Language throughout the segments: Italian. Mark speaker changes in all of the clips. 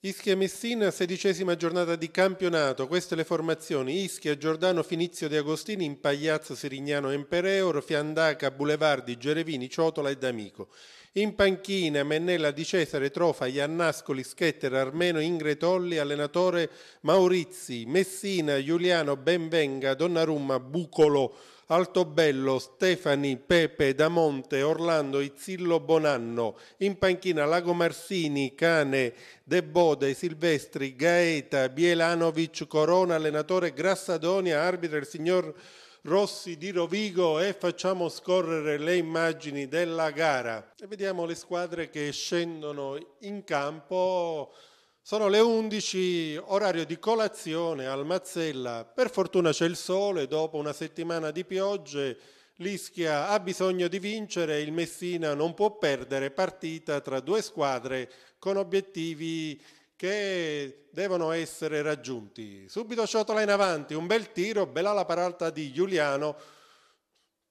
Speaker 1: Ischia Messina, sedicesima giornata di campionato. Queste le formazioni Ischia, Giordano, Finizio De Agostini, Impagliazzo, Sirignano, Empereor, Fiandaca, Bulevardi, Gerevini, Ciotola e D'Amico. In panchina Mennella di Cesare, Trofa, Iannascoli, Schetter, Armeno, Ingretolli, allenatore Maurizi, Messina, Giuliano, Benvenga, Donnarumma, Bucolo. Altobello, Stefani, Pepe, Damonte, Orlando, Izzillo Bonanno, in panchina Lago Marsini, Cane, De Bode, Silvestri, Gaeta, Bielanovic, Corona, allenatore Grassadonia, arbitro il signor Rossi di Rovigo e facciamo scorrere le immagini della gara. E vediamo le squadre che scendono in campo sono le 11, orario di colazione al Mazzella. Per fortuna c'è il sole, dopo una settimana di piogge, l'Ischia ha bisogno di vincere, il Messina non può perdere partita tra due squadre con obiettivi che devono essere raggiunti. Subito ciotola in avanti, un bel tiro, bella la paralta di Giuliano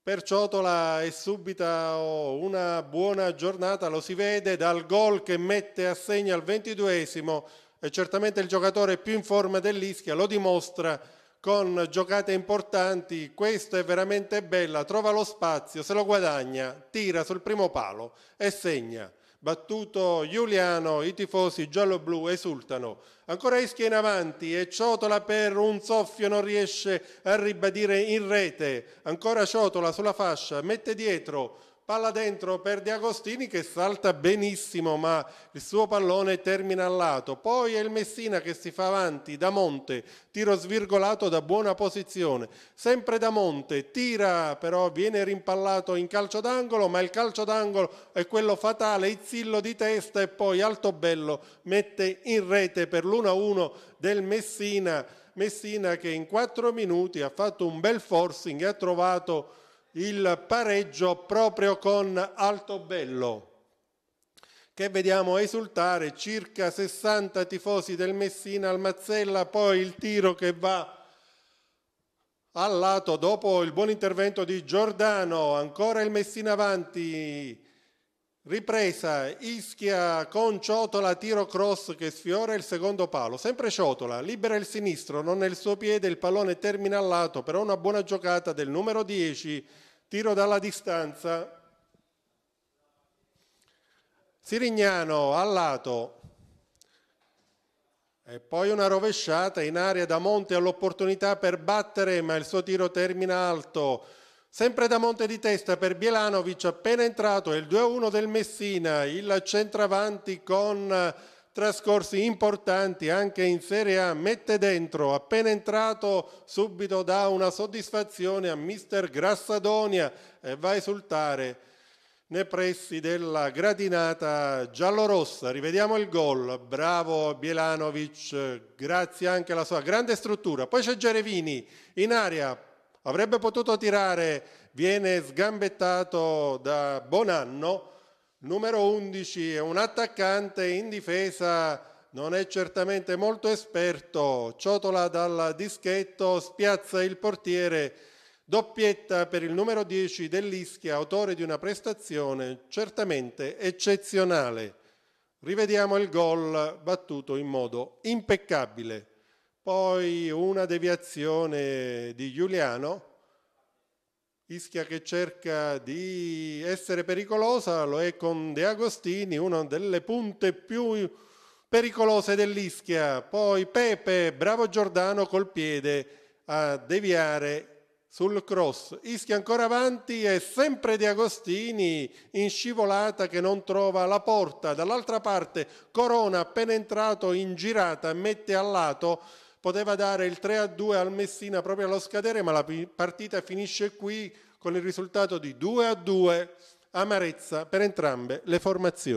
Speaker 1: per Ciotola è subita oh, una buona giornata, lo si vede dal gol che mette a segno al ventiduesimo, è certamente il giocatore più in forma dell'Ischia, lo dimostra con giocate importanti, questa è veramente bella, trova lo spazio, se lo guadagna, tira sul primo palo e segna. Battuto Giuliano, i tifosi giallo-blu esultano. Ancora Ischia in avanti e Ciotola per un soffio non riesce a ribadire in rete. Ancora Ciotola sulla fascia, mette dietro, palla dentro per Di Agostini che salta benissimo ma il suo pallone termina al lato poi è il Messina che si fa avanti da Monte tiro svirgolato da buona posizione sempre da Monte tira però viene rimpallato in calcio d'angolo ma il calcio d'angolo è quello fatale Izzillo di testa e poi Altobello mette in rete per l'1-1 del Messina Messina che in quattro minuti ha fatto un bel forcing e ha trovato il pareggio proprio con Altobello, che vediamo esultare circa 60 tifosi del Messina al Mazzella, poi il tiro che va al lato dopo il buon intervento di Giordano, ancora il Messina avanti, ripresa, Ischia con Ciotola, tiro cross che sfiora il secondo palo, sempre Ciotola, libera il sinistro, non nel suo piede, il pallone termina al lato, però una buona giocata del numero 10 Tiro dalla distanza. Sirignano al lato. E poi una rovesciata in aria da Monte all'opportunità per battere, ma il suo tiro termina alto. Sempre da monte di testa per Bielanovic, appena entrato, è il 2-1 del Messina, il centravanti con trascorsi importanti anche in Serie A, mette dentro, appena entrato subito dà una soddisfazione a mister Grassadonia e va a esultare nei pressi della gradinata giallorossa. Rivediamo il gol, bravo Bielanovic, grazie anche alla sua grande struttura. Poi c'è Gerevini in aria, avrebbe potuto tirare, viene sgambettato da Bonanno numero 11 è un attaccante in difesa non è certamente molto esperto, ciotola dal dischetto, spiazza il portiere, doppietta per il numero 10 dell'Ischia, autore di una prestazione certamente eccezionale. Rivediamo il gol battuto in modo impeccabile. Poi una deviazione di Giuliano Ischia che cerca di essere pericolosa lo è con De Agostini, una delle punte più pericolose dell'Ischia. Poi Pepe, bravo Giordano col piede a deviare sul cross. Ischia ancora avanti e sempre De Agostini in scivolata che non trova la porta. Dall'altra parte Corona appena entrato in girata mette a lato poteva dare il 3-2 a al Messina proprio allo scadere, ma la partita finisce qui con il risultato di 2-2, a amarezza per entrambe le formazioni.